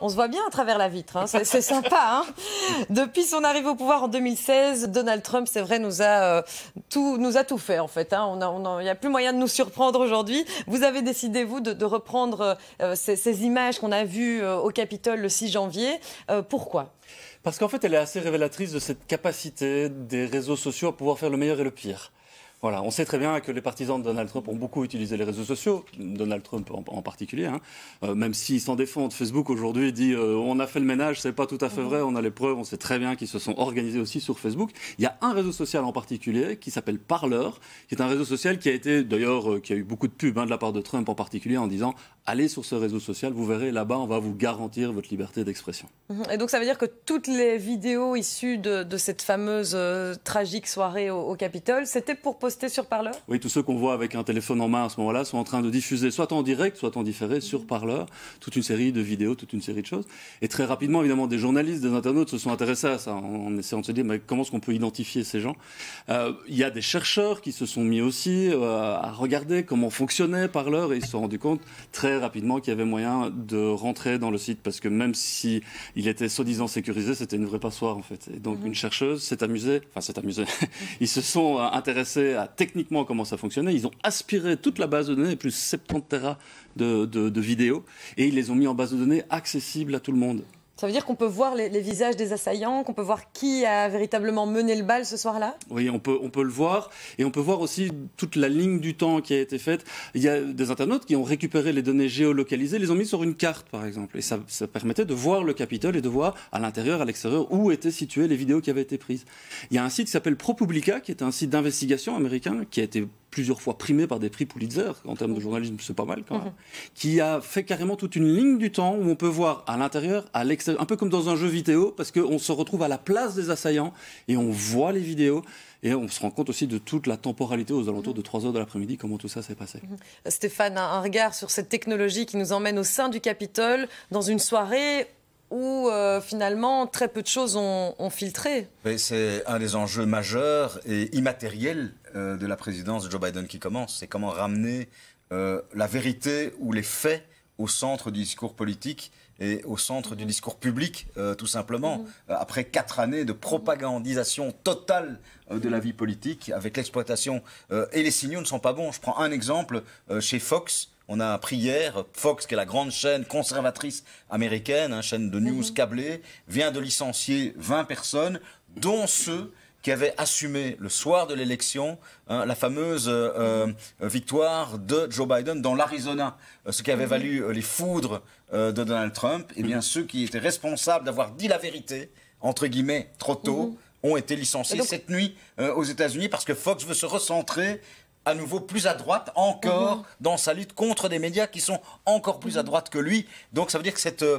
On se voit bien à travers la vitre, hein. c'est sympa. Hein. Depuis son arrivée au pouvoir en 2016, Donald Trump, c'est vrai, nous a, euh, tout, fait en fait. Hein. On Il n'y a plus moyen de nous surprendre aujourd'hui. Vous avez décidé, vous, de, reprendre euh, ces, images qu'on a vues euh, au Capitole le 6 janvier. pourquoi Parce qu'en fait, elle est assez révélatrice de cette capacité des réseaux sociaux à pouvoir faire le meilleur et le pire. Voilà, on sait très bien que les partisans de Donald Trump ont beaucoup utilisé les réseaux sociaux, Donald Trump en, particulier, hein. euh, même s'ils s'en défendent. Facebook aujourd'hui dit euh, on a fait le ménage, c'est pas tout à fait vrai, on a les preuves, on sait très bien qu'ils se sont organisés aussi sur Facebook. Il y a un réseau social en particulier qui s'appelle Parleur, qui est un réseau social qui a été d'ailleurs, euh, qui a eu beaucoup de pubs hein, de la part de Trump en particulier en disant allez sur ce réseau social, vous verrez là-bas, on va vous garantir votre liberté d'expression. Mhm. Et donc ça veut dire que toutes les vidéos issues de, cette fameuse tragique soirée au, au Capitole, c'était pour poster sur Parleur Oui, tous ceux qu'on voit avec un téléphone en main à ce moment-là sont en train de diffuser, soit en direct, soit en différé, sur Parleur, toute une série de vidéos, toute une série de choses. Et très rapidement, évidemment, des journalistes, des internautes se sont intéressés à ça, en, essayant de se dire mais comment est-ce qu'on peut identifier ces gens. Euh, il y a des chercheurs qui se sont mis aussi euh, à regarder comment fonctionnait Parleur et ils se sont rendus compte très rapidement qu'il y avait moyen de rentrer dans le site parce que même si il était soi-disant sécurisé, c'était une vraie passoire en fait. Et donc mhm. une chercheuse s'est amusée, enfin s'est amusée. Ils se sont euh, intéressés à techniquement comment ça fonctionnait. Ils ont aspiré toute la base de données, plus 70 Tera de, de vidéos, et ils les ont mis en base de données accessible à tout le monde. Ça veut dire qu'on peut voir les, visages des assaillants, qu'on peut voir qui a véritablement mené le bal ce soir-là Oui, on peut, on peut le voir. Et on peut voir aussi toute la ligne du temps qui a été faite. Il y a des internautes qui ont récupéré les données géolocalisées, les ont mises sur une carte, par exemple. Et ça, ça permettait de voir le Capitole et de voir à l'intérieur, à l'extérieur, où étaient situées les vidéos qui avaient été prises. Il y a un site qui s'appelle ProPublica, qui est un site d'investigation américain, qui a été plusieurs fois primé par des prix Pulitzer, en termes de mm. journalisme, c'est pas mal quand même, mm-hmm. qui a fait carrément toute une ligne du temps où on peut voir à l'intérieur, à l'extérieur, un peu comme dans un jeu vidéo, parce qu'on se retrouve à la place des assaillants et on voit les vidéos. Et on se rend compte aussi de toute la temporalité aux alentours mm. de 3 heures de l'après-midi, comment tout ça s'est passé. Mm-hmm. Stéphane, un regard sur cette technologie qui nous emmène au sein du Capitole, dans une soirée où euh, finalement très peu de choses ont, filtré. C'est un des enjeux majeurs et immatériels euh, de la présidence de Joe Biden qui commence. C'est comment ramener euh, la vérité ou les faits au centre du discours politique et au centre du discours public, tout simplement. Après quatre années de propagandisation totale de la vie politique, avec l'exploitation, et les signaux ne sont pas bons. Je prends un exemple chez Fox. On a appris hier, Fox, qui est la grande chaîne conservatrice américaine, hein, chaîne de news mhm. câblée, vient de licencier 20 personnes, dont ceux qui avaient assumé le soir de l'élection hein, la fameuse euh, euh, victoire de Joe Biden dans l'Arizona, euh, ce qui avait mhm. valu les foudres de Donald Trump, et eh bien mhm. ceux qui étaient responsables d'avoir dit la vérité, entre guillemets, trop tôt, ont été licenciés cette nuit aux États-Unis parce que Fox veut se recentrer à nouveau plus à droite encore mhm. dans sa lutte contre des médias qui sont encore plus à mhm. droite que lui. Donc ça veut dire que c'est euh,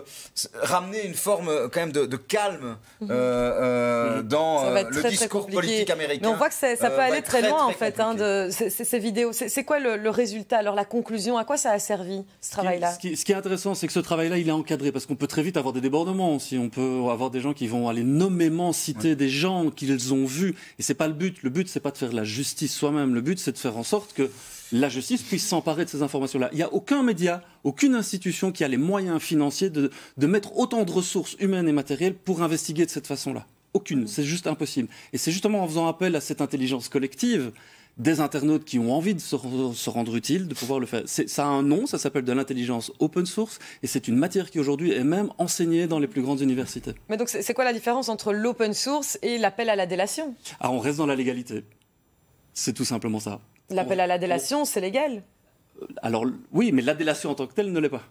ramener une forme euh, quand même de, calme mhm. Euh, dans le discours politique américain. on voit que ça, peut aller très, loin en fait hein, de ces, vidéos. C'est quoi le, résultat Alors la conclusion, à quoi ça a servi ce travail-là ce, qui est intéressant, c'est que ce travail-là, il est encadré parce qu'on peut très vite avoir des débordements. Si on peut avoir des gens qui vont aller nommément citer des gens qu'ils ont vus, et c'est pas le but. Le but, c'est pas de faire la justice soi-même. Le but, c'est de faire en sorte que la justice puisse s'emparer de ces informations-là. Il n'y a aucun média, aucune institution qui a les moyens financiers de, mettre autant de ressources humaines et matérielles pour investiguer de cette façon-là. Aucune, mm. c'est juste impossible. Et c'est justement en faisant appel à cette intelligence collective des internautes qui ont envie de se, rendre utiles, de pouvoir le faire. Ça a un nom, ça s'appelle de l'intelligence open source, et c'est une matière qui aujourd'hui est même enseignée dans les plus grandes universités. Mais donc c'est quoi la différence entre l'open source et l'appel à la délation Ah, on reste dans la légalité. C'est tout simplement ça. L'appel à la délation, c'est légal Alors oui, mais la délation en tant que telle ne l'est pas.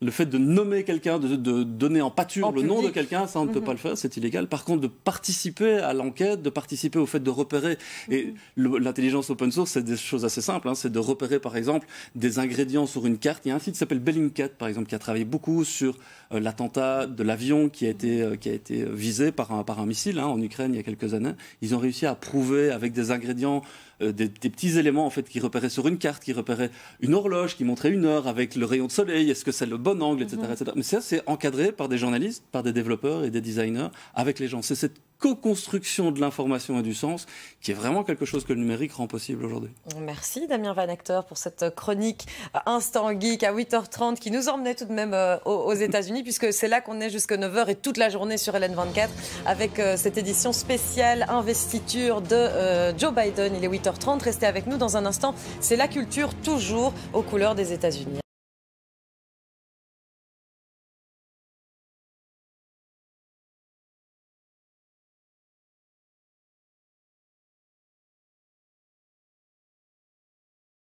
Le fait de nommer quelqu'un, de, donner en pâture le nom de quelqu'un, ça on ne peut mhm. pas le faire, c'est illégal. Par contre, de participer à l'enquête, de participer au fait de repérer, et mhm. l'intelligence open source, c'est des choses assez simples, hein, c'est de repérer par exemple des ingrédients sur une carte. Il y a un site qui s'appelle Bellingcat, par exemple, qui a travaillé beaucoup sur euh, l'attentat de l'avion qui, a été euh, visé par un, missile hein, en Ukraine il y a quelques années. Ils ont réussi à prouver avec des ingrédients euh, des, petits éléments en fait qui repéraient sur une carte, qui repéraient une horloge, qui montrait une heure avec le rayon de soleil, est-ce que c'est le bon angle, etc. etc. Mais ça, c'est encadré par des journalistes, par des développeurs et des designers avec les gens. C'est co-construction de l'information et du sens, qui est vraiment quelque chose que le numérique rend possible aujourd'hui. Merci Damien Van Acteur pour cette chronique euh, Instant Geek à 8h30 qui nous emmenait tout de même euh, aux États-Unis, puisque c'est là qu'on est jusqu'à 9h et toute la journée sur LN24 avec euh, cette édition spéciale investiture de Joe Biden. Il est 8h30. Restez avec nous dans un instant. C'est la culture toujours aux couleurs des États-Unis.